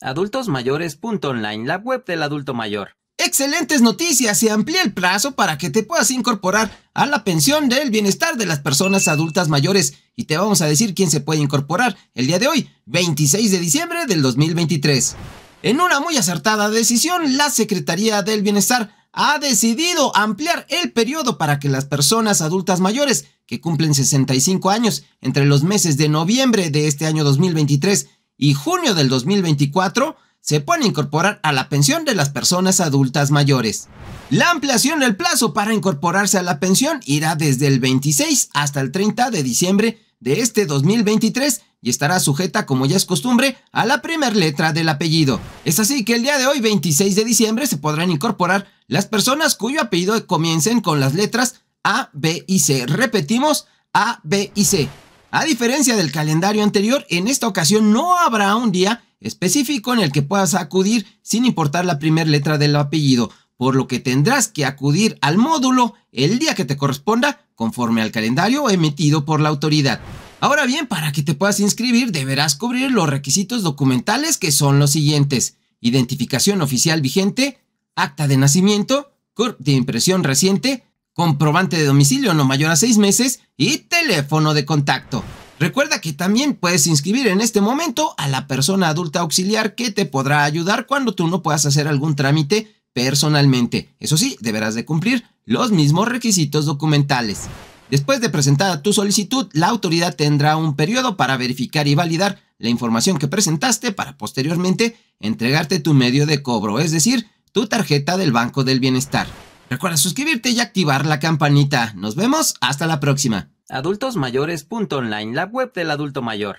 adultosmayores.online, la web del adulto mayor. Excelentes noticias, se amplía el plazo para que te puedas incorporar a la pensión del bienestar de las personas adultas mayores y te vamos a decir quién se puede incorporar el día de hoy, 26 de diciembre del 2023. En una muy acertada decisión, la Secretaría del Bienestar ha decidido ampliar el periodo para que las personas adultas mayores que cumplen 65 años entre los meses de noviembre de este año 2023 y junio del 2024 se pone incorporar a la pensión de las personas adultas mayores. La ampliación del plazo para incorporarse a la pensión irá desde el 26 hasta el 30 de diciembre de este 2023 y estará sujeta, como ya es costumbre, a la primera letra del apellido. Es así que el día de hoy, 26 de diciembre, se podrán incorporar las personas cuyo apellido comiencen con las letras A, B y C. Repetimos, A, B y C. A diferencia del calendario anterior, en esta ocasión no habrá un día específico en el que puedas acudir sin importar la primera letra del apellido, por lo que tendrás que acudir al módulo el día que te corresponda conforme al calendario emitido por la autoridad. Ahora bien, para que te puedas inscribir deberás cubrir los requisitos documentales que son los siguientes. Identificación oficial vigente, acta de nacimiento, CURP de impresión reciente, comprobante de domicilio no mayor a seis meses y teléfono de contacto. Recuerda que también puedes inscribir en este momento a la persona adulta auxiliar que te podrá ayudar cuando tú no puedas hacer algún trámite personalmente. Eso sí, deberás de cumplir los mismos requisitos documentales. Después de presentar tu solicitud, la autoridad tendrá un periodo para verificar y validar la información que presentaste para posteriormente entregarte tu medio de cobro, es decir, tu tarjeta del Banco del Bienestar. Recuerda suscribirte y activar la campanita. Nos vemos hasta la próxima. Adultos online la web del adulto mayor.